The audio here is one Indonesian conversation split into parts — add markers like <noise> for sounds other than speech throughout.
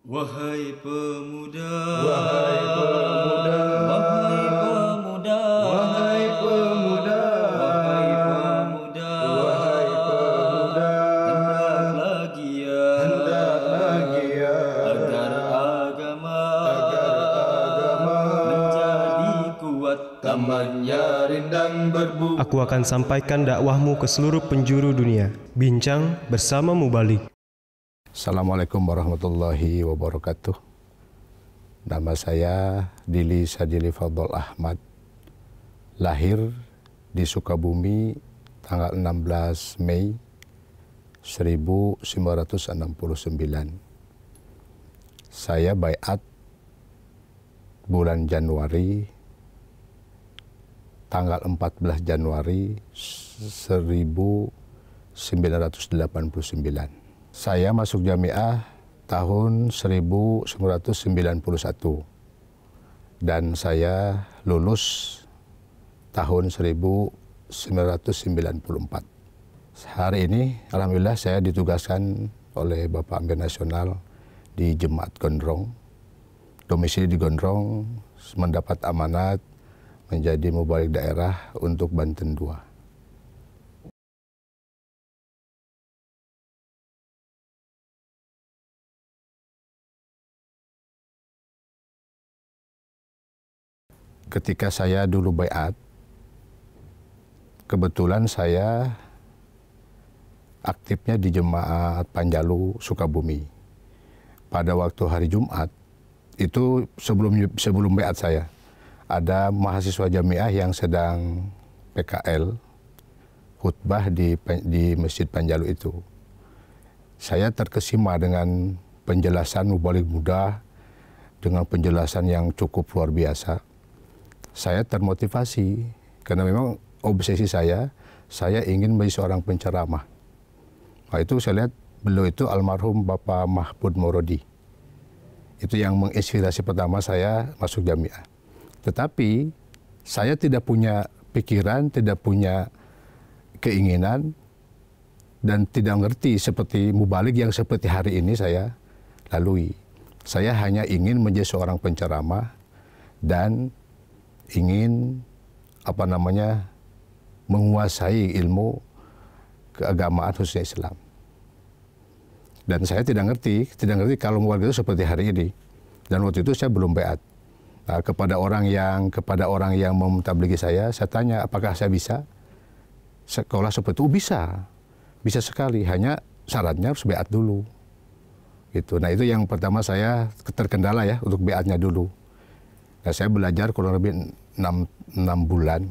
Wahai pemuda, wahai pemuda, wahai pemuda, wahai pemuda, wahai pemuda, wahai pemuda, hendaklah gia, ya. hendaklah gia, ya. agar agama, agar agama menjadi kuat, tamannya rindang berbuka. Aku akan sampaikan dakwahmu ke seluruh penjuru dunia. Bincang bersama Mubalik. Assalamualaikum warahmatullahi wabarakatuh. Nama saya Dili Sadili Fadol Ahmad. Lahir di Sukabumi tanggal 16 Mei 1969. Saya bayat bulan Januari tanggal 14 Januari 1989. Saya masuk jamiah tahun 1991 dan saya lulus tahun 1994. Hari ini alhamdulillah saya ditugaskan oleh Bapak Amir Nasional di Jemaat Gondrong. Domisili di Gondrong mendapat amanat menjadi mubalik daerah untuk Banten II. ketika saya dulu bayat, kebetulan saya aktifnya di Jemaat Panjalu Sukabumi. Pada waktu hari Jumat itu sebelum sebelum bayat saya ada mahasiswa jamiah yang sedang PKL khutbah di di Masjid Panjalu itu. Saya terkesima dengan penjelasan mubalik muda dengan penjelasan yang cukup luar biasa saya termotivasi karena memang obsesi saya, saya ingin menjadi seorang penceramah. Nah, itu saya lihat beliau itu almarhum Bapak Mahfud Morodi. Itu yang menginspirasi pertama saya masuk jamiah. Tetapi saya tidak punya pikiran, tidak punya keinginan, dan tidak ngerti seperti mubalik yang seperti hari ini saya lalui. Saya hanya ingin menjadi seorang penceramah dan ingin apa namanya menguasai ilmu keagamaan khususnya Islam. Dan saya tidak ngerti, tidak ngerti kalau keluarga itu seperti hari ini. Dan waktu itu saya belum beat. Nah, kepada orang yang kepada orang yang memtabligi saya, saya tanya apakah saya bisa sekolah seperti itu oh, bisa, bisa sekali. Hanya syaratnya harus beat dulu. Gitu. Nah itu yang pertama saya terkendala ya untuk beatnya dulu. Nah, saya belajar kurang lebih 6, 6 bulan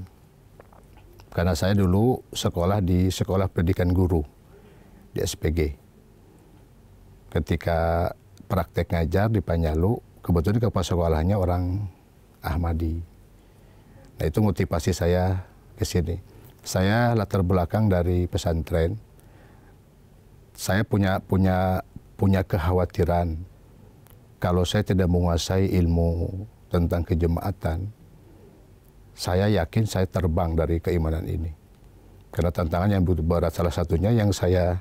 karena saya dulu sekolah di sekolah pendidikan guru di SPG. Ketika praktek ngajar di Panyalu, kebetulan di kepala sekolahnya orang Ahmadi. Nah itu motivasi saya ke sini. Saya latar belakang dari pesantren. Saya punya punya punya kekhawatiran kalau saya tidak menguasai ilmu tentang kejemaatan, saya yakin saya terbang dari keimanan ini. Karena tantangan yang begitu berat salah satunya yang saya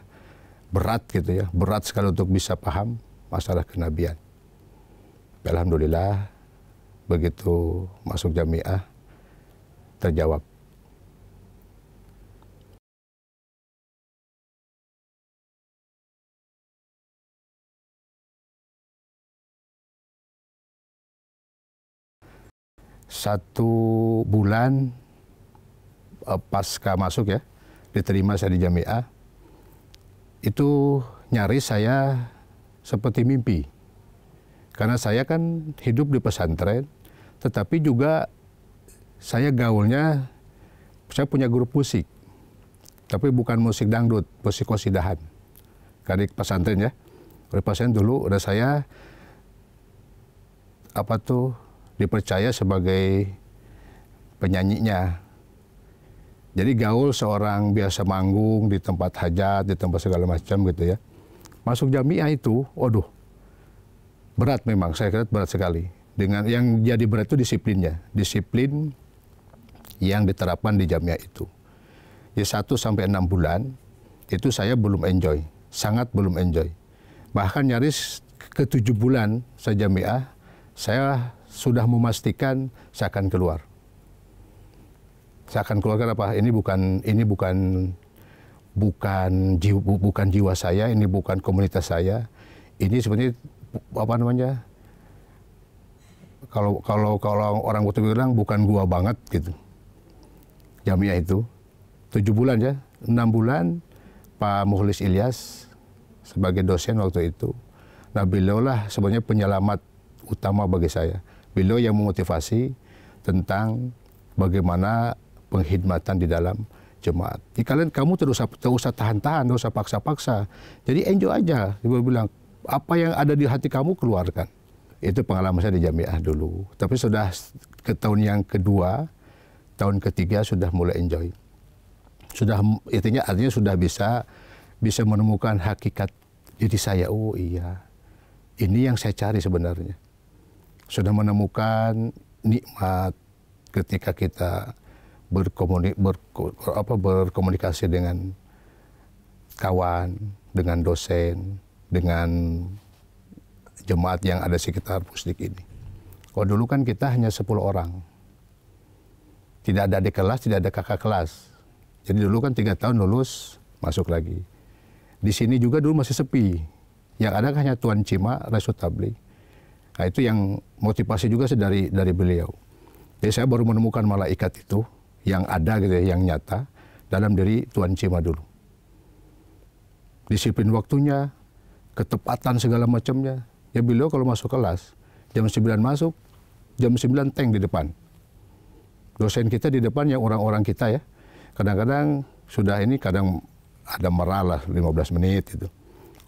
berat gitu ya, berat sekali untuk bisa paham masalah kenabian. Alhamdulillah begitu masuk jamiah terjawab satu bulan eh, pasca masuk ya, diterima saya di Jami'ah, itu nyaris saya seperti mimpi. Karena saya kan hidup di pesantren, tetapi juga saya gaulnya, saya punya guru musik. Tapi bukan musik dangdut, musik kosidahan. Karena pesantren ya. Di pesantren dulu udah saya, apa tuh, dipercaya sebagai penyanyinya. Jadi gaul seorang biasa manggung di tempat hajat, di tempat segala macam gitu ya. Masuk jamiah itu, waduh, berat memang, saya kira berat sekali. Dengan yang jadi berat itu disiplinnya, disiplin yang diterapkan di jamiah itu. Ya satu sampai enam bulan itu saya belum enjoy, sangat belum enjoy. Bahkan nyaris ke 7 bulan saya jamiah, saya sudah memastikan saya akan keluar. Saya akan keluar karena apa? Ini bukan ini bukan bukan jiwa, bukan jiwa saya, ini bukan komunitas saya. Ini sebenarnya apa namanya? Kalau kalau kalau orang butuh bilang bukan gua banget gitu. Jamia itu tujuh bulan ya, enam bulan Pak Muhlis Ilyas sebagai dosen waktu itu. Nah beliaulah sebenarnya penyelamat utama bagi saya beliau yang memotivasi tentang bagaimana penghidmatan di dalam jemaat. Jadi kalian kamu tidak usah tahan-tahan, tidak usah paksa-paksa. Jadi enjoy aja. Dia bilang apa yang ada di hati kamu keluarkan. Itu pengalaman saya di jamiah dulu. Tapi sudah ke tahun yang kedua, tahun ketiga sudah mulai enjoy. Sudah intinya artinya sudah bisa bisa menemukan hakikat diri saya. Oh iya, ini yang saya cari sebenarnya sudah menemukan nikmat ketika kita berkomunik, ber, apa, berkomunikasi dengan kawan, dengan dosen, dengan jemaat yang ada sekitar pusdik ini. Kalau dulu kan kita hanya 10 orang. Tidak ada di kelas, tidak ada kakak kelas. Jadi dulu kan tiga tahun lulus, masuk lagi. Di sini juga dulu masih sepi. Yang ada hanya Tuan Cima, Resul Tabligh. Nah itu yang motivasi juga dari dari beliau. Jadi saya baru menemukan malaikat itu yang ada gitu ya, yang nyata dalam diri Tuan Cima dulu. Disiplin waktunya, ketepatan segala macamnya. Ya beliau kalau masuk kelas, jam 9 masuk, jam 9 tank di depan. Dosen kita di depan yang orang-orang kita ya. Kadang-kadang sudah ini kadang ada meralah 15 menit itu.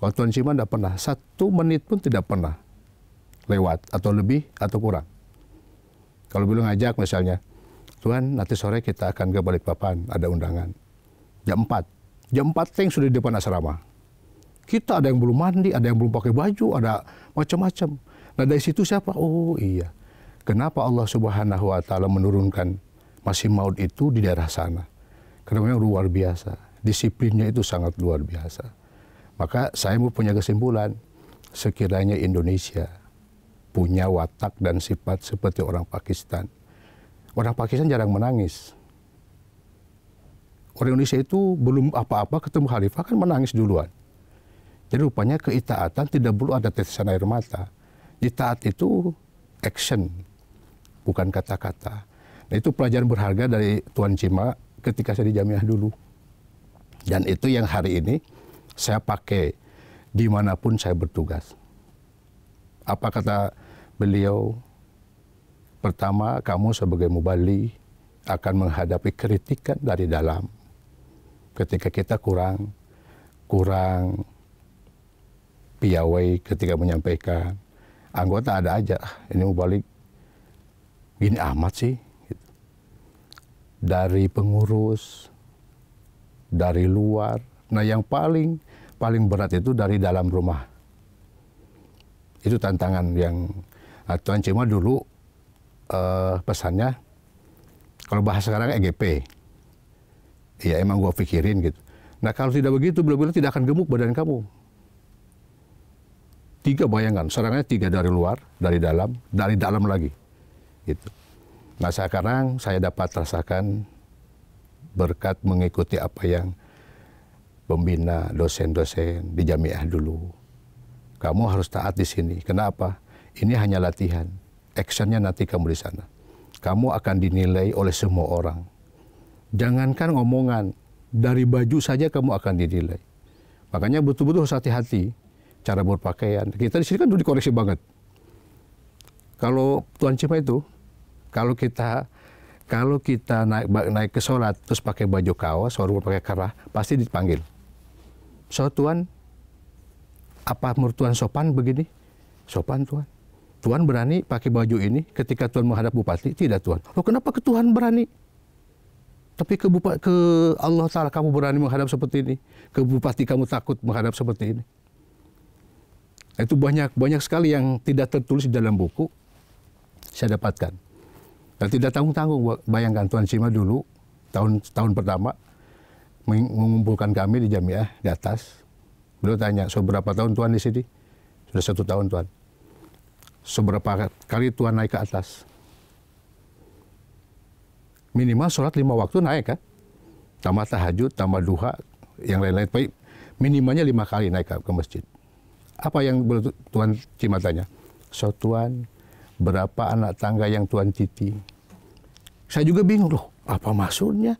Kalau Tuan Cima tidak pernah, satu menit pun tidak pernah lewat atau lebih atau kurang. Kalau belum ngajak misalnya, Tuhan nanti sore kita akan ke Balikpapan, ada undangan. Jam 4. Jam 4 tank sudah di depan asrama. Kita ada yang belum mandi, ada yang belum pakai baju, ada macam-macam. Nah dari situ siapa? Oh iya. Kenapa Allah subhanahu wa ta'ala menurunkan masih maut itu di daerah sana? Karena memang luar biasa. Disiplinnya itu sangat luar biasa. Maka saya mau punya kesimpulan. Sekiranya Indonesia punya watak dan sifat seperti orang Pakistan. Orang Pakistan jarang menangis. Orang Indonesia itu belum apa-apa ketemu Khalifah kan menangis duluan. Jadi rupanya keitaatan tidak perlu ada tetesan air mata. Itaat itu action, bukan kata-kata. Nah itu pelajaran berharga dari Tuan Cima ketika saya di Jamiah dulu. Dan itu yang hari ini saya pakai dimanapun saya bertugas apa kata beliau? Pertama, kamu sebagai mubali akan menghadapi kritikan dari dalam. Ketika kita kurang, kurang piawai ketika menyampaikan. Anggota ada aja, ah, ini mubalik gini amat sih. Gitu. Dari pengurus, dari luar. Nah yang paling paling berat itu dari dalam rumah itu tantangan yang ah, Tuan Cima dulu uh, pesannya kalau bahas sekarang EGP ya emang gua pikirin gitu nah kalau tidak begitu beliau bilang tidak akan gemuk badan kamu tiga bayangan serangannya tiga dari luar dari dalam dari dalam lagi gitu nah sekarang saya dapat rasakan berkat mengikuti apa yang pembina dosen-dosen di jamiah dulu kamu harus taat di sini. Kenapa? Ini hanya latihan. Actionnya nanti kamu di sana. Kamu akan dinilai oleh semua orang. Jangankan omongan, dari baju saja kamu akan dinilai. Makanya betul-betul harus hati-hati cara berpakaian. Kita di sini kan dulu dikoreksi banget. Kalau Tuan Cima itu, kalau kita kalau kita naik naik ke sholat terus pakai baju kaos, baru pakai kerah, pasti dipanggil. So Tuan, apa menurut Tuhan sopan begini? Sopan Tuhan. Tuhan berani pakai baju ini ketika Tuhan menghadap bupati? Tidak Tuhan. Loh kenapa ke Tuhan berani? Tapi ke, bupati, ke Allah Ta'ala kamu berani menghadap seperti ini. Ke bupati kamu takut menghadap seperti ini. Itu banyak banyak sekali yang tidak tertulis di dalam buku. Saya dapatkan. Dan tidak tanggung-tanggung. Bayangkan Tuhan Sima dulu, tahun tahun pertama, mengumpulkan kami di Jamiah di atas. Beliau tanya, seberapa tahun Tuhan di sini? Sudah satu tahun Tuhan. Seberapa kali Tuhan naik ke atas? Minimal sholat lima waktu naik kan? Tambah tahajud, tambah duha, yang lain-lain. tapi Minimalnya lima kali naik ke masjid. Apa yang Tuhan cima tanya? So Tuhan, berapa anak tangga yang Tuhan titi? Saya juga bingung loh, apa maksudnya?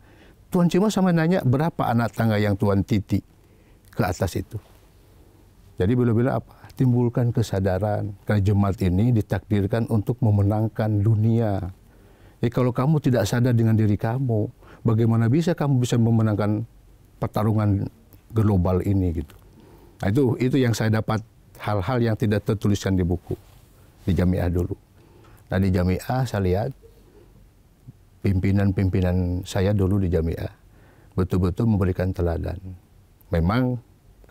Tuhan cima sama nanya berapa anak tangga yang Tuhan titi ke atas itu. Jadi bila-bila apa? Timbulkan kesadaran karena jemaat ini ditakdirkan untuk memenangkan dunia. Jadi eh, kalau kamu tidak sadar dengan diri kamu, bagaimana bisa kamu bisa memenangkan pertarungan global ini gitu. Nah, itu itu yang saya dapat hal-hal yang tidak tertuliskan di buku di jamiah dulu. Nah di jamiah saya lihat pimpinan-pimpinan saya dulu di jamiah betul-betul memberikan teladan. Memang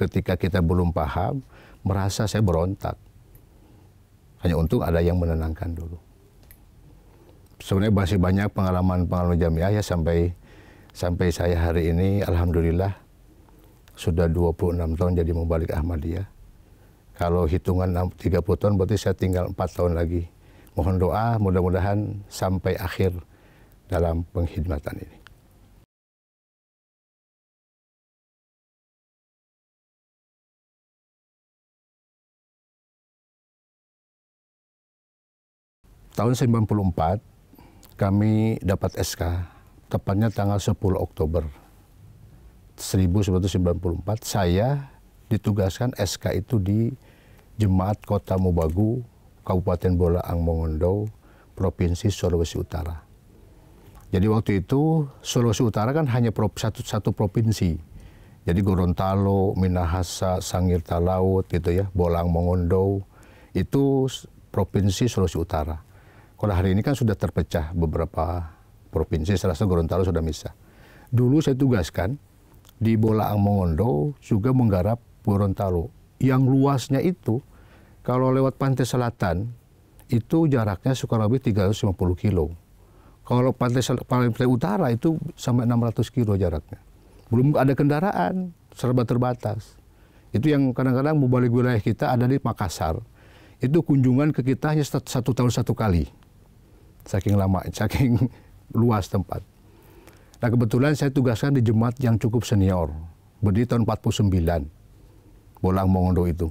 ketika kita belum paham, merasa saya berontak. Hanya untung ada yang menenangkan dulu. Sebenarnya masih banyak pengalaman-pengalaman jamiah ya sampai sampai saya hari ini alhamdulillah sudah 26 tahun jadi membalik Ahmadiyah. Kalau hitungan 30 tahun berarti saya tinggal 4 tahun lagi. Mohon doa mudah-mudahan sampai akhir dalam penghidmatan ini. tahun 94 kami dapat SK tepatnya tanggal 10 Oktober 1994 saya ditugaskan SK itu di Jemaat Kota Mubagu Kabupaten Bolaang Mongondo Provinsi Sulawesi Utara. Jadi waktu itu Sulawesi Utara kan hanya satu, satu provinsi. Jadi Gorontalo, Minahasa, Sangirta Laut gitu ya, Bolaang Mongondo itu provinsi Sulawesi Utara. Kalau hari ini kan sudah terpecah beberapa provinsi, salah satu Gorontalo sudah bisa. Dulu saya tugaskan di Bola Mongondo juga menggarap Gorontalo. Yang luasnya itu kalau lewat pantai selatan itu jaraknya suka lebih 350 kilo. Kalau pantai, pantai utara itu sampai 600 kilo jaraknya. Belum ada kendaraan, serba terbatas. Itu yang kadang-kadang membalik wilayah kita ada di Makassar. Itu kunjungan ke kita hanya satu tahun satu kali saking lama, <laughs> saking luas tempat. Nah kebetulan saya tugaskan di jemaat yang cukup senior, berdiri tahun 49, Bolang Mongondo itu.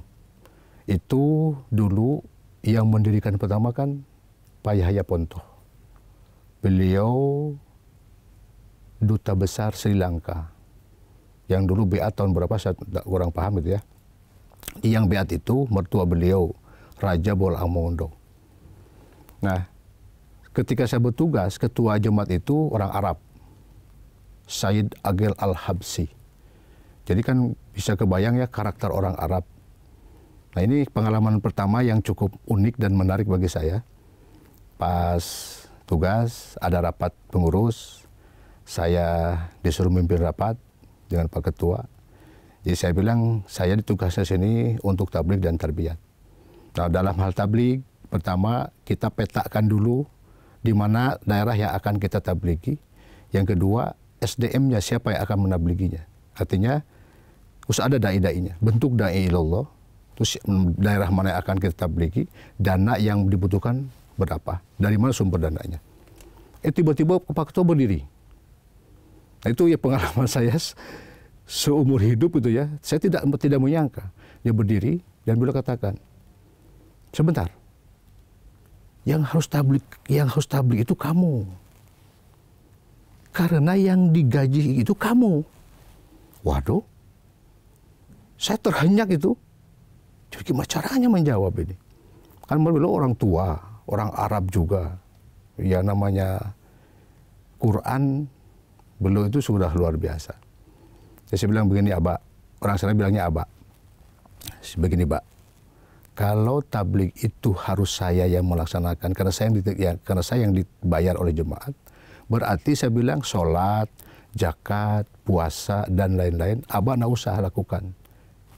Itu dulu yang mendirikan pertama kan Pak Yahya Ponto. Beliau duta besar Sri Lanka. Yang dulu beat tahun berapa saya kurang paham itu ya. Yang beat itu mertua beliau Raja Bolang Mongondo. Nah, Ketika saya bertugas, ketua jemaat itu orang Arab. Said Agil Al-Habsi. Jadi kan bisa kebayang ya karakter orang Arab. Nah ini pengalaman pertama yang cukup unik dan menarik bagi saya. Pas tugas, ada rapat pengurus, saya disuruh memimpin rapat dengan Pak Ketua. Jadi saya bilang, saya ditugasnya sini untuk tablik dan terbiak. Nah dalam hal tablik, pertama kita petakan dulu di mana daerah yang akan kita tabligi. Yang kedua, SDM-nya siapa yang akan menabliginya. Artinya, harus ada da'i-da'inya. Bentuk da'i ilallah, terus daerah mana yang akan kita tabligi, dana yang dibutuhkan berapa, dari mana sumber dananya. Eh tiba-tiba Pak Ketua berdiri. Nah, itu ya pengalaman <laughs> saya seumur hidup itu ya, saya tidak tidak menyangka dia berdiri dan beliau katakan, sebentar, yang harus tablik, yang harus tablik itu kamu. Karena yang digaji itu kamu. Waduh, saya terhenyak itu. Jadi gimana caranya menjawab ini? Kan beliau orang tua, orang Arab juga. Ya namanya Quran beliau itu sudah luar biasa. Jadi ya, saya bilang begini, Abah. Orang sana bilangnya Abah. Begini, Pak kalau tablik itu harus saya yang melaksanakan karena saya yang, di, ya, karena saya yang dibayar oleh jemaat, berarti saya bilang sholat, jakat puasa dan lain-lain, abah nggak usah lakukan.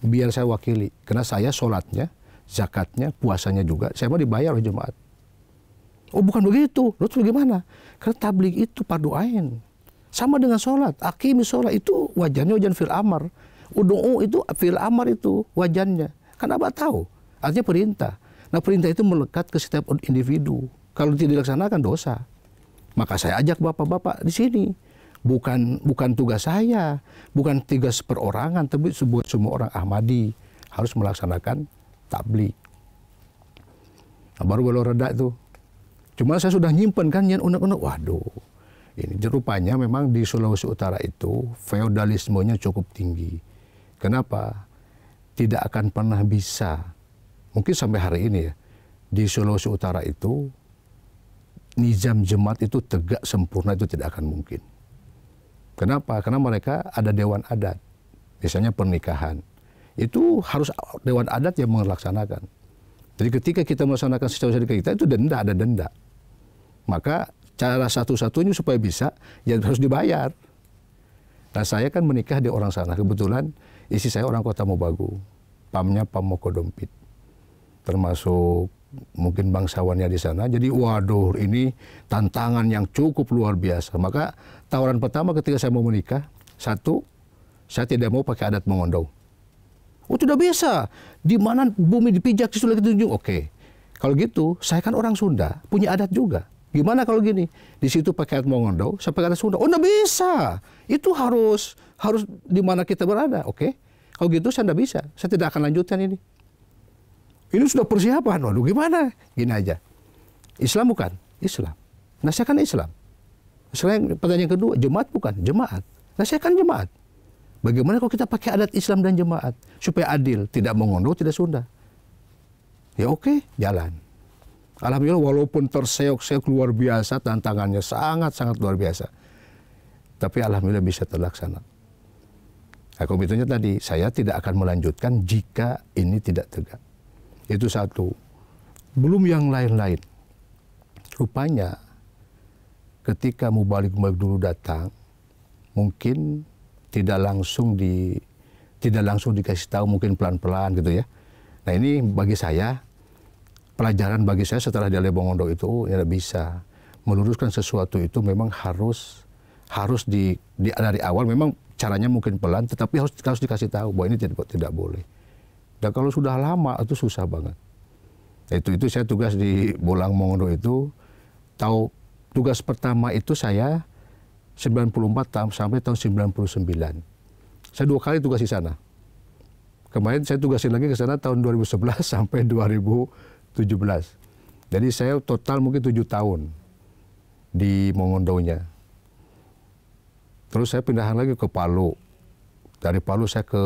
Biar saya wakili, karena saya sholatnya, zakatnya, puasanya juga, saya mau dibayar oleh jemaat. Oh bukan begitu, lu bagaimana? Karena tablik itu paduain. Sama dengan sholat, akimi sholat itu wajannya wajan fil amar. Udu'u itu fil amar itu wajannya. Kan abah tahu Artinya perintah. Nah perintah itu melekat ke setiap individu. Kalau tidak dilaksanakan dosa. Maka saya ajak bapak-bapak di sini. Bukan bukan tugas saya, bukan tugas perorangan, tapi buat semua orang Ahmadi harus melaksanakan tablik. Nah, baru kalau reda itu. Cuma saya sudah nyimpen kan yang unek-unek. Waduh, ini rupanya memang di Sulawesi Utara itu feodalismenya cukup tinggi. Kenapa? Tidak akan pernah bisa mungkin sampai hari ini ya, di Sulawesi Utara itu nizam jemaat itu tegak sempurna itu tidak akan mungkin. Kenapa? Karena mereka ada dewan adat, misalnya pernikahan. Itu harus dewan adat yang melaksanakan. Jadi ketika kita melaksanakan sistem syarikat kita itu denda, ada denda. Maka cara satu-satunya supaya bisa, ya harus dibayar. Nah saya kan menikah di orang sana, kebetulan isi saya orang kota Mobagu, pamnya Pam Mokodompit termasuk mungkin bangsawannya di sana. Jadi waduh ini tantangan yang cukup luar biasa. Maka tawaran pertama ketika saya mau menikah, satu, saya tidak mau pakai adat mengondong. Oh sudah bisa, di mana bumi dipijak di sudah ditunjuk. Oke, kalau gitu saya kan orang Sunda, punya adat juga. Gimana kalau gini? Di situ pakai adat mengondong, saya pakai adat Sunda. Oh tidak bisa, itu harus harus di mana kita berada. Oke, kalau gitu saya tidak bisa, saya tidak akan lanjutkan ini. Ini sudah persiapan. Waduh, gimana? Gini aja. Islam bukan? Islam. Nah, saya kan Islam. Selain pertanyaan kedua, jemaat bukan? Jemaat. Nah, saya kan jemaat. Bagaimana kalau kita pakai adat Islam dan jemaat? Supaya adil, tidak mengondo, tidak Sunda. Ya oke, jalan. Alhamdulillah walaupun terseok-seok luar biasa, tantangannya sangat-sangat luar biasa. Tapi Alhamdulillah bisa terlaksana. Nah, komitmennya tadi, saya tidak akan melanjutkan jika ini tidak tegak. Itu satu. Belum yang lain-lain. Rupanya ketika Mubalik Mubalik dulu datang, mungkin tidak langsung di tidak langsung dikasih tahu mungkin pelan-pelan gitu ya. Nah ini bagi saya pelajaran bagi saya setelah di Bongondo itu ya ya bisa meluruskan sesuatu itu memang harus harus di, di dari awal memang caranya mungkin pelan tetapi harus harus dikasih tahu bahwa ini tidak tidak boleh. Dan kalau sudah lama itu susah banget. Itu itu saya tugas di Bolang Mongondo itu tahu tugas pertama itu saya 94 tahun sampai tahun 99. Saya dua kali tugas di sana. Kemarin saya tugasin lagi ke sana tahun 2011 <laughs> sampai 2017. Jadi saya total mungkin tujuh tahun di Mongondonya. Terus saya pindahan lagi ke Palu. Dari Palu saya ke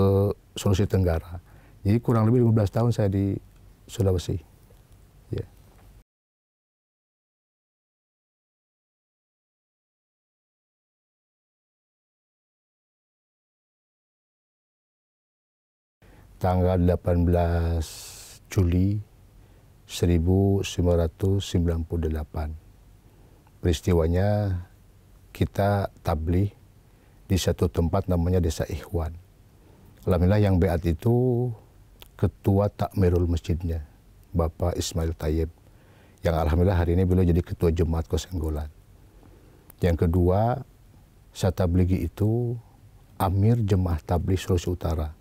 Sulawesi Tenggara. Jadi kurang lebih 15 tahun saya di Sulawesi. Ya. Tanggal 18 Juli 1998. Peristiwanya kita tablih di satu tempat namanya Desa Ikhwan. Alhamdulillah yang beat itu ketua takmirul masjidnya, Bapak Ismail Tayyib, yang alhamdulillah hari ini beliau jadi ketua jemaat Kosenggolan. Yang kedua, saya tabligi itu Amir Jemaah Tabligh Sulawesi Utara,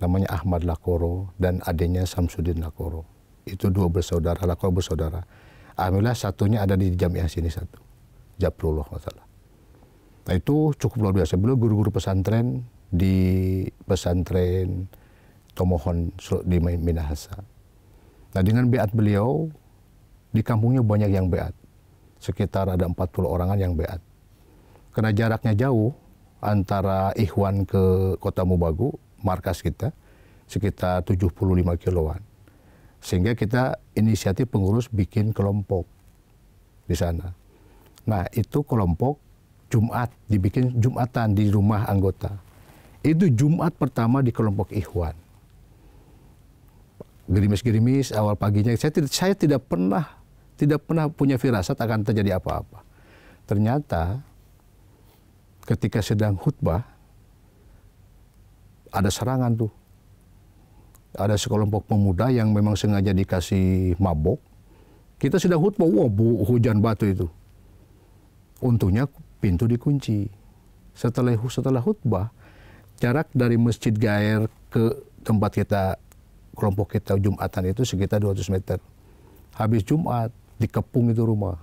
namanya Ahmad Lakoro dan adiknya Samsudin Lakoro. Itu dua bersaudara, Lakoro bersaudara. Alhamdulillah satunya ada di Jamiah sini satu, Japrullah masalah. Nah itu cukup luar biasa. Beliau guru-guru pesantren di pesantren Tomohon di Minahasa. Nah dengan beat beliau, di kampungnya banyak yang beat. Sekitar ada 40 orangan yang beat. Karena jaraknya jauh antara Ikhwan ke kota Mubagu, markas kita, sekitar 75 kiloan. Sehingga kita inisiatif pengurus bikin kelompok di sana. Nah itu kelompok Jumat, dibikin Jumatan di rumah anggota. Itu Jumat pertama di kelompok Ikhwan gerimis-gerimis awal paginya saya tidak saya tidak pernah tidak pernah punya firasat akan terjadi apa-apa. Ternyata ketika sedang khutbah ada serangan tuh. Ada sekelompok pemuda yang memang sengaja dikasih mabok. Kita sedang khutbah, wah bu, hujan batu itu. Untungnya pintu dikunci. Setelah setelah khutbah, jarak dari Masjid Gair ke tempat kita kelompok kita Jumatan itu sekitar 200 meter. Habis Jumat, dikepung itu rumah.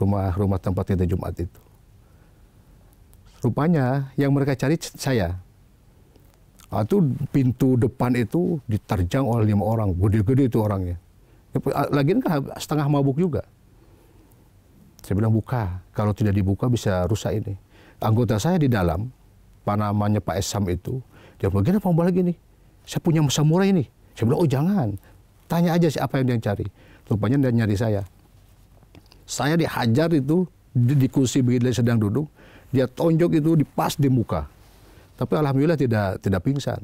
Rumah rumah tempat kita Jumat itu. Rupanya yang mereka cari saya. Ah, itu pintu depan itu diterjang oleh lima orang. Gede-gede itu orangnya. Ya, ah, lagian kan setengah mabuk juga. Saya bilang buka. Kalau tidak dibuka bisa rusak ini. Anggota saya di dalam, Pak namanya Pak Esam itu, dia bilang, kenapa mau balik nih? saya punya samurai ini. Saya bilang, oh jangan. Tanya aja siapa yang dia cari. Rupanya dia nyari saya. Saya dihajar itu, di, di kursi begitu dia sedang duduk, dia tonjok itu dipas di muka. Tapi alhamdulillah tidak tidak pingsan.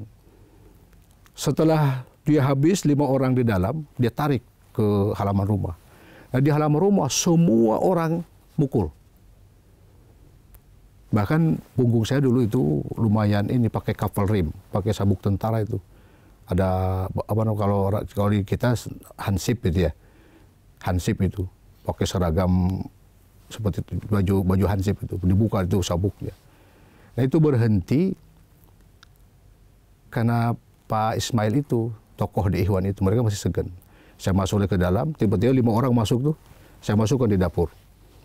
Setelah dia habis lima orang di dalam, dia tarik ke halaman rumah. Nah, di halaman rumah semua orang mukul. Bahkan punggung saya dulu itu lumayan ini pakai kapal rim, pakai sabuk tentara itu. Ada apa namanya kalau kalau di kita hansip itu ya. Hansip itu pakai seragam seperti itu, baju baju hansip itu dibuka itu sabuknya. Nah itu berhenti karena Pak Ismail itu tokoh di Ikhwan itu mereka masih segan. Saya masuk ke dalam, tiba-tiba lima orang masuk tuh. Saya masukkan di dapur,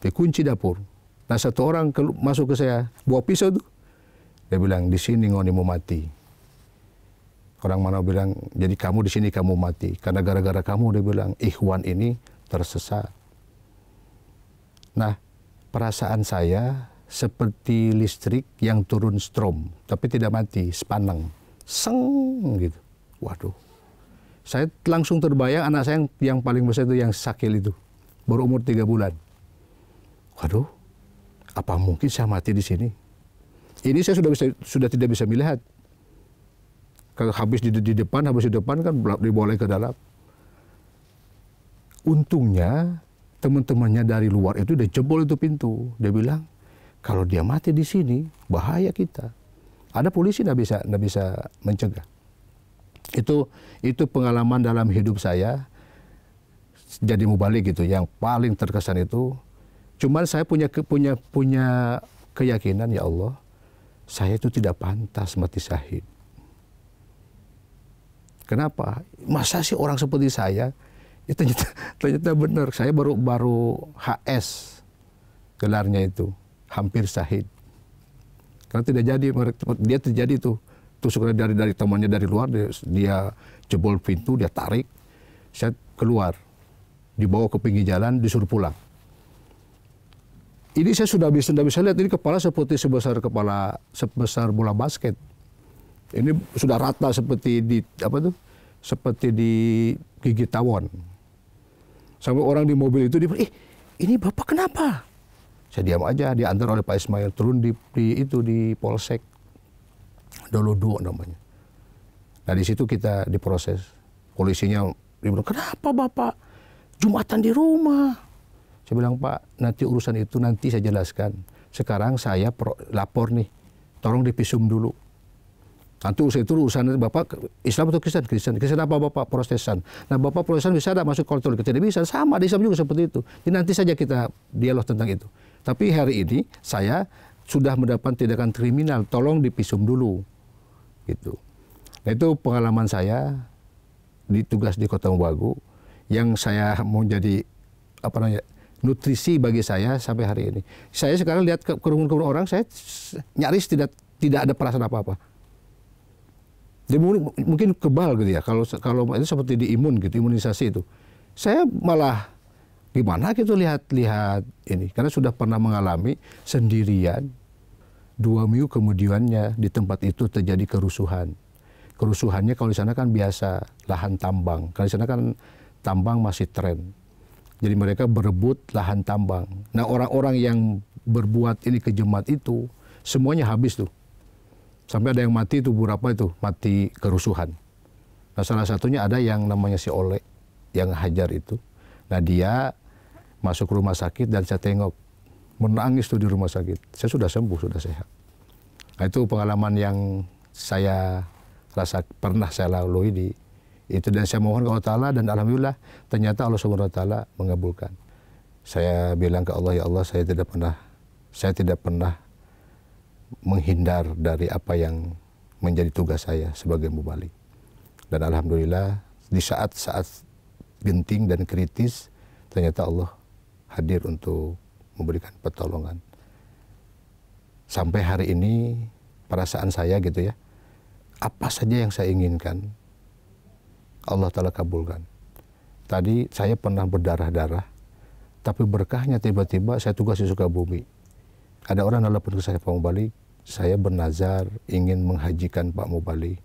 dikunci dapur Nah satu orang masuk ke saya, bawa pisau tuh. Dia bilang, di sini ngoni mau mati. Orang mana bilang, jadi kamu di sini kamu mati. Karena gara-gara kamu dia bilang, ikhwan ini tersesat. Nah, perasaan saya seperti listrik yang turun strom, tapi tidak mati, sepaneng. Seng gitu. Waduh. Saya langsung terbayang anak saya yang, yang paling besar itu yang sakil itu. Baru umur tiga bulan. Waduh, apa mungkin saya mati di sini? Ini saya sudah bisa sudah tidak bisa melihat. Kalau habis di, di depan, habis di depan kan diboleh ke dalam. Untungnya teman-temannya dari luar itu udah jebol itu pintu. Dia bilang, kalau dia mati di sini, bahaya kita. Ada polisi nggak bisa nggak bisa mencegah. Itu itu pengalaman dalam hidup saya jadi mau balik gitu. Yang paling terkesan itu Cuman saya punya punya punya keyakinan ya Allah, saya itu tidak pantas mati syahid. Kenapa? Masa sih orang seperti saya? Ya ternyata, <laughs> ternyata benar. Saya baru baru HS gelarnya itu hampir syahid. Karena tidak jadi dia terjadi tuh tusuk dari dari temannya dari luar dia, dia jebol pintu dia tarik saya keluar dibawa ke pinggir jalan disuruh pulang ini saya sudah bisa sudah bisa lihat ini kepala seperti sebesar kepala sebesar bola basket. Ini sudah rata seperti di apa tuh? Seperti di gigi tawon. Sampai orang di mobil itu dia, "Ih, ini Bapak kenapa?" Saya diam aja, diantar oleh Pak Ismail turun di, di itu di Polsek Dolodo namanya. Nah, di situ kita diproses. Polisinya dia bilang, "Kenapa Bapak Jumatan di rumah?" Saya bilang, Pak, nanti urusan itu nanti saya jelaskan. Sekarang saya pro, lapor nih, tolong dipisum dulu. Nanti urusan itu urusan Bapak Islam atau Kristen? Kristen. Kristen apa Bapak? Protestan. Nah Bapak Protestan bisa ada masuk kontrol? Tidak bisa. Sama di Islam juga seperti itu. Jadi nanti saja kita dialog tentang itu. Tapi hari ini saya sudah mendapat tindakan kriminal. Tolong dipisum dulu. Gitu. Nah itu pengalaman saya ditugas di Kota Wagu yang saya mau jadi apa namanya nutrisi bagi saya sampai hari ini. Saya sekarang lihat kerumunan-kerumunan orang, saya nyaris tidak tidak ada perasaan apa-apa. Jadi mungkin kebal gitu ya, kalau kalau itu seperti di imun gitu, imunisasi itu. Saya malah gimana gitu lihat-lihat ini, karena sudah pernah mengalami sendirian. Dua minggu kemudiannya di tempat itu terjadi kerusuhan. Kerusuhannya kalau di sana kan biasa lahan tambang, kalau di sana kan tambang masih tren jadi mereka berebut lahan tambang. Nah orang-orang yang berbuat ini kejemat itu semuanya habis tuh. Sampai ada yang mati itu berapa itu mati kerusuhan. Nah salah satunya ada yang namanya si Oleh yang hajar itu. Nah dia masuk rumah sakit dan saya tengok menangis tuh di rumah sakit. Saya sudah sembuh sudah sehat. Nah itu pengalaman yang saya rasa pernah saya lalui di itu dan saya mohon ke Allah Taala dan alhamdulillah ternyata Allah Subhanahu wa taala mengabulkan. Saya bilang ke Allah, ya Allah, saya tidak pernah saya tidak pernah menghindar dari apa yang menjadi tugas saya sebagai mubalik. Dan alhamdulillah di saat-saat genting dan kritis ternyata Allah hadir untuk memberikan pertolongan. Sampai hari ini perasaan saya gitu ya, apa saja yang saya inginkan Allah Ta'ala kabulkan. Tadi saya pernah berdarah-darah, tapi berkahnya tiba-tiba saya tugas di Sukabumi. Ada orang nelfon ke saya, Pak Mubali, saya bernazar ingin menghajikan Pak Mubali.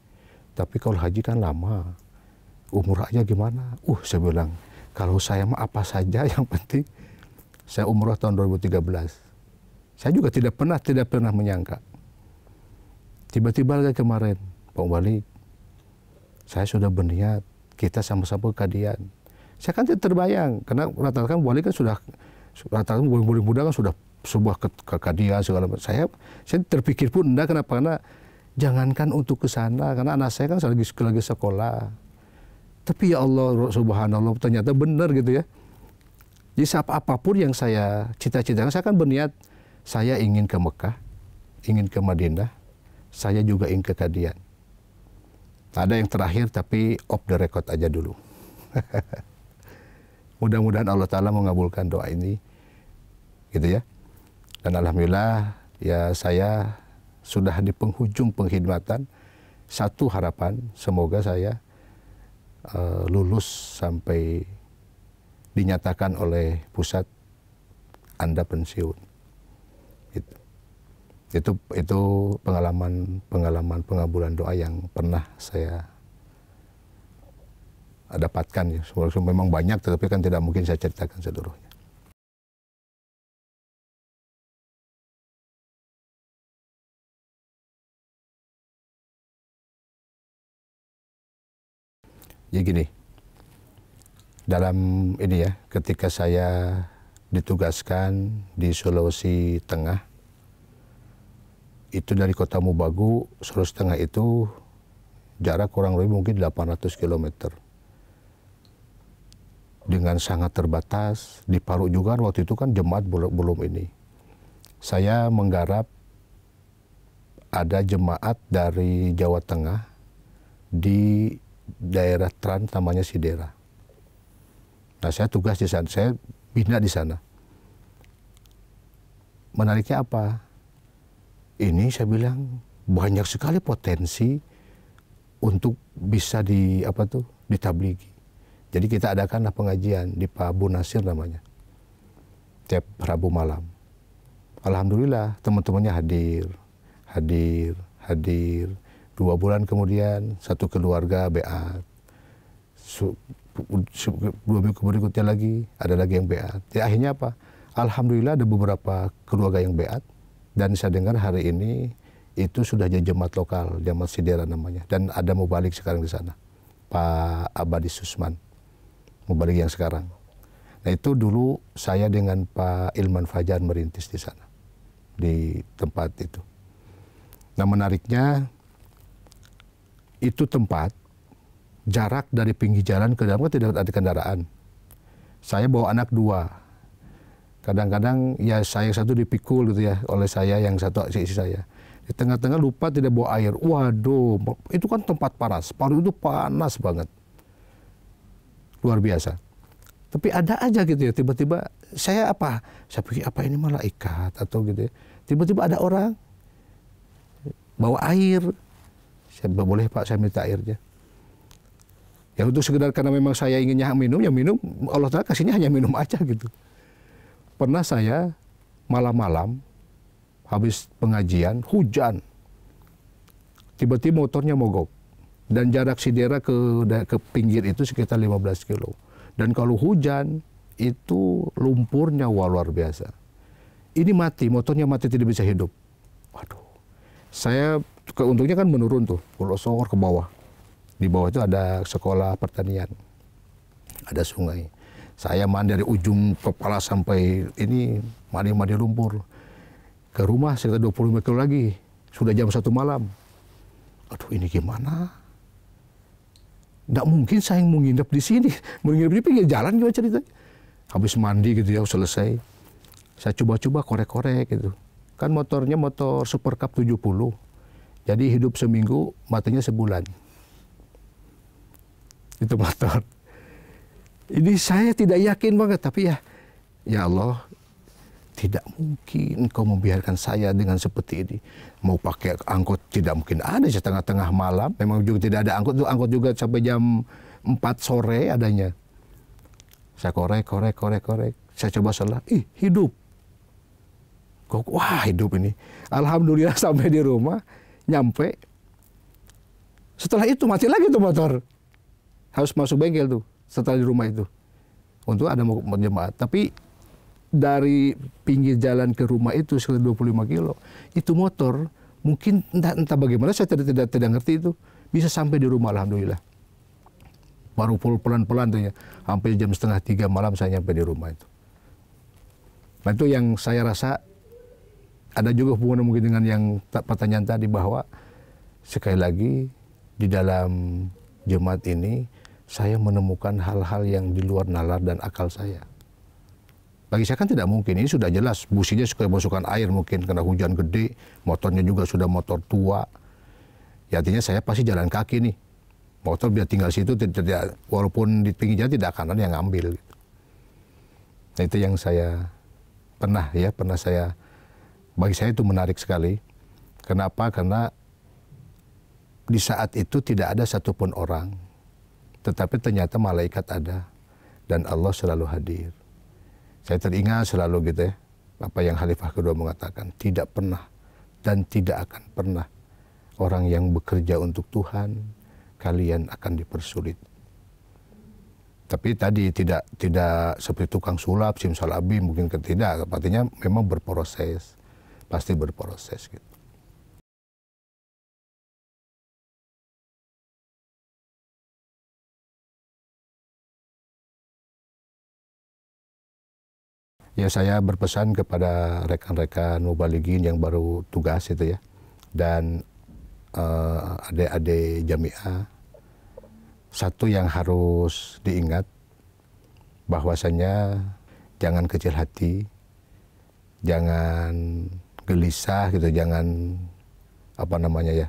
Tapi kalau haji kan lama, umur aja gimana? Uh, saya bilang, kalau saya mah apa saja yang penting saya umroh tahun 2013. Saya juga tidak pernah tidak pernah menyangka. Tiba-tiba lagi kemarin, Pak Mubali saya sudah berniat kita sama-sama kadian. Saya kan tidak terbayang karena rata-rata kan wali kan sudah rata-rata wali kan muda kan sudah sebuah kekadian segala macam. Saya saya terpikir pun enggak kenapa karena jangankan untuk ke sana karena anak saya kan lagi lagi sekolah. Tapi ya Allah subhanallah ternyata benar gitu ya. Jadi apapun yang saya cita-citakan saya kan berniat saya ingin ke Mekah, ingin ke Madinah, saya juga ingin ke Kadian ada yang terakhir tapi off the record aja dulu. <laughs> Mudah-mudahan Allah Ta'ala mengabulkan doa ini. Gitu ya. Dan Alhamdulillah ya saya sudah di penghujung pengkhidmatan. Satu harapan, semoga saya uh, lulus sampai dinyatakan oleh pusat Anda pensiun itu itu pengalaman pengalaman pengabulan doa yang pernah saya dapatkan ya. Memang banyak tetapi kan tidak mungkin saya ceritakan seluruhnya. Ya gini, dalam ini ya, ketika saya ditugaskan di Sulawesi Tengah, itu dari kota Mubagu Sulawesi setengah itu jarak kurang lebih mungkin 800 km dengan sangat terbatas di Palu juga waktu itu kan jemaat belum, ini saya menggarap ada jemaat dari Jawa Tengah di daerah Tran namanya Sidera nah saya tugas di sana saya bina di sana menariknya apa ini saya bilang banyak sekali potensi untuk bisa di apa tuh ditabligi. Jadi kita adakanlah pengajian di Pak Abu Nasir namanya. Tiap Rabu malam. Alhamdulillah teman-temannya hadir, hadir, hadir. Dua bulan kemudian satu keluarga beat. dua minggu berikutnya lagi ada lagi yang beat. Ya akhirnya apa? Alhamdulillah ada beberapa keluarga yang beat dan saya dengar hari ini itu sudah jadi jemaat lokal, jemaat Sidera namanya. Dan ada mau balik sekarang di sana, Pak Abadi Susman, mau balik yang sekarang. Nah itu dulu saya dengan Pak Ilman Fajar merintis di sana, di tempat itu. Nah menariknya itu tempat jarak dari pinggir jalan ke dalam kan tidak ada kendaraan. Saya bawa anak dua, kadang-kadang ya saya satu dipikul gitu ya oleh saya yang satu sisi saya di tengah-tengah lupa tidak bawa air waduh itu kan tempat panas paru itu panas banget luar biasa tapi ada aja gitu ya tiba-tiba saya apa saya pikir apa ini malah ikat atau gitu ya tiba-tiba ada orang bawa air saya boleh pak saya minta airnya ya untuk sekedar karena memang saya inginnya minum ya minum Allah Taala kasihnya hanya minum aja gitu Pernah saya malam-malam habis pengajian hujan tiba-tiba motornya mogok dan jarak Sidera ke ke pinggir itu sekitar 15 kilo dan kalau hujan itu lumpurnya luar biasa ini mati motornya mati tidak bisa hidup waduh saya keuntungnya kan menurun tuh Pulau sokor ke bawah di bawah itu ada sekolah pertanian ada sungai saya mandi dari ujung kepala sampai ini mandi-mandi lumpur. Ke rumah sekitar 20 meter lagi. Sudah jam satu malam. Aduh ini gimana? Tidak mungkin saya yang menginap di sini. <laughs> menginap di pinggir jalan gimana ceritanya? Habis mandi gitu ya, selesai. Saya coba-coba korek-korek gitu. Kan motornya motor Super Cup 70. Jadi hidup seminggu, matinya sebulan. Itu motor. Ini saya tidak yakin banget, tapi ya, ya Allah, tidak mungkin kau membiarkan saya dengan seperti ini. Mau pakai angkot tidak mungkin ada di tengah-tengah malam. Memang juga tidak ada angkot, angkot juga sampai jam 4 sore adanya. Saya korek, korek, korek, korek. Saya coba salah. ih hidup. Kok wah hidup ini. Alhamdulillah <laughs> sampai di rumah, nyampe. Setelah itu mati lagi tuh motor. Harus masuk bengkel tuh setelah di rumah itu untuk ada mau jemaat tapi dari pinggir jalan ke rumah itu sekitar 25 kilo itu motor mungkin entah, entah bagaimana saya tidak tidak tidak ngerti itu bisa sampai di rumah alhamdulillah baru pelan-pelan tuh ya hampir jam setengah tiga malam saya nyampe di rumah itu nah itu yang saya rasa ada juga hubungan mungkin dengan yang pertanyaan tadi bahwa sekali lagi di dalam jemaat ini saya menemukan hal-hal yang di luar nalar dan akal saya. Bagi saya kan tidak mungkin, ini sudah jelas. Businya suka masukkan air mungkin karena hujan gede, motornya juga sudah motor tua. Ya artinya saya pasti jalan kaki nih. Motor biar tinggal situ, tidak, walaupun di pinggir jalan tidak kanan yang ngambil. Gitu. Nah itu yang saya pernah ya, pernah saya, bagi saya itu menarik sekali. Kenapa? Karena di saat itu tidak ada satupun orang tetapi ternyata malaikat ada dan Allah selalu hadir. Saya teringat selalu gitu ya, apa yang Khalifah kedua mengatakan, tidak pernah dan tidak akan pernah orang yang bekerja untuk Tuhan kalian akan dipersulit. Tapi tadi tidak tidak seperti tukang sulap simsalabim mungkin ketidak, artinya memang berproses, pasti berproses gitu. Ya saya berpesan kepada rekan-rekan mubaligin yang baru tugas itu ya dan uh, adik-adik jamiah satu yang harus diingat bahwasanya jangan kecil hati, jangan gelisah gitu, jangan apa namanya ya.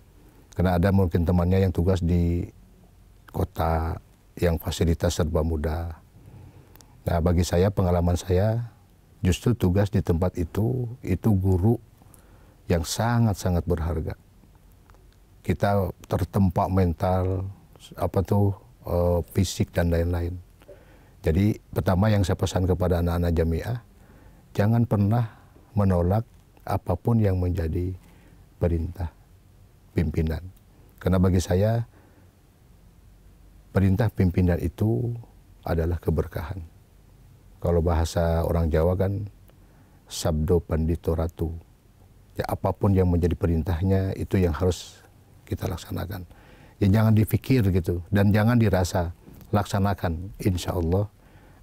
Karena ada mungkin temannya yang tugas di kota yang fasilitas serba mudah. Nah, bagi saya pengalaman saya Justru tugas di tempat itu, itu guru yang sangat-sangat berharga. Kita tertempa mental, apa tuh, e, fisik dan lain-lain. Jadi pertama yang saya pesan kepada anak-anak jamiah, jangan pernah menolak apapun yang menjadi perintah pimpinan. Karena bagi saya, perintah pimpinan itu adalah keberkahan. Kalau bahasa orang Jawa kan sabdo pandito ratu. Ya apapun yang menjadi perintahnya itu yang harus kita laksanakan. Ya jangan difikir gitu dan jangan dirasa laksanakan. Insya Allah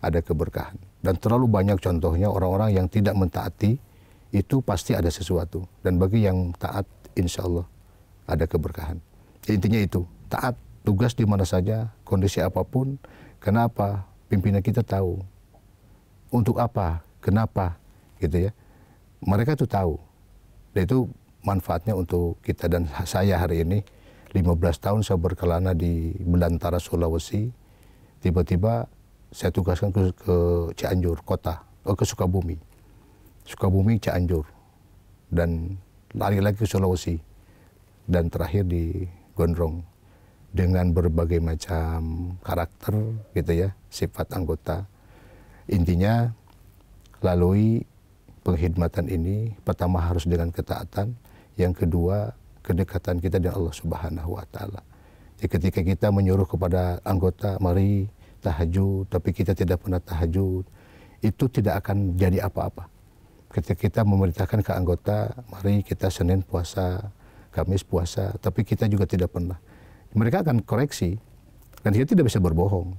ada keberkahan. Dan terlalu banyak contohnya orang-orang yang tidak mentaati itu pasti ada sesuatu. Dan bagi yang taat insya Allah ada keberkahan. Ya, intinya itu taat tugas di mana saja kondisi apapun. Kenapa? Pimpinan kita tahu untuk apa, kenapa, gitu ya. Mereka tuh tahu. Dan itu manfaatnya untuk kita dan saya hari ini. 15 tahun saya berkelana di belantara Sulawesi. Tiba-tiba saya tugaskan ke, ke Cianjur kota, oh, ke Sukabumi. Sukabumi, Cianjur. Dan lari lagi ke Sulawesi. Dan terakhir di Gondrong dengan berbagai macam karakter gitu ya, sifat anggota Intinya lalui pengkhidmatan ini pertama harus dengan ketaatan, yang kedua kedekatan kita dengan Allah Subhanahu wa taala. Jadi ketika kita menyuruh kepada anggota mari tahajud tapi kita tidak pernah tahajud, itu tidak akan jadi apa-apa. Ketika kita memerintahkan ke anggota mari kita Senin puasa, Kamis puasa, tapi kita juga tidak pernah. Mereka akan koreksi dan kita tidak bisa berbohong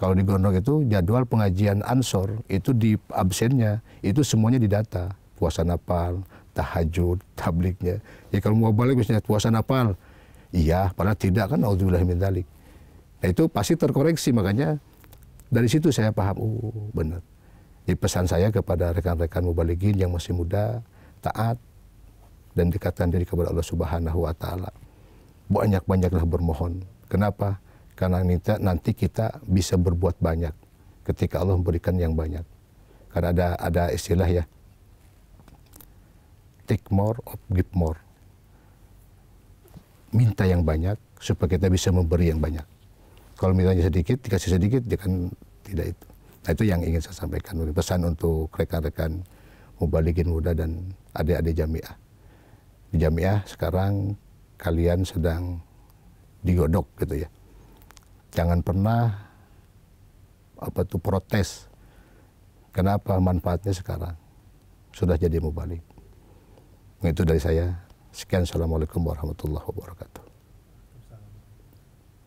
kalau di Gondok itu jadwal pengajian ansor itu di absennya itu semuanya didata puasa napal, tahajud, tabliknya. Ya kalau mau balik misalnya puasa napal, iya, padahal tidak kan alhamdulillah min dalik. Nah itu pasti terkoreksi makanya dari situ saya paham, oh benar. Jadi pesan saya kepada rekan-rekan mubalikin yang masih muda, taat dan dekatkan diri kepada Allah Subhanahu wa taala. Banyak-banyaklah bermohon. Kenapa? Karena nanti kita bisa berbuat banyak ketika Allah memberikan yang banyak. Karena ada ada istilah ya, take more or give more. Minta yang banyak supaya kita bisa memberi yang banyak. Kalau mintanya sedikit, dikasih sedikit, dia kan tidak itu. Nah itu yang ingin saya sampaikan. Pesan untuk rekan-rekan mubalikin muda dan adik-adik jamiah. Di jamiah sekarang kalian sedang digodok gitu ya jangan pernah apa tuh protes. Kenapa manfaatnya sekarang sudah jadi mubalik? balik itu dari saya. Sekian, assalamualaikum warahmatullahi wabarakatuh.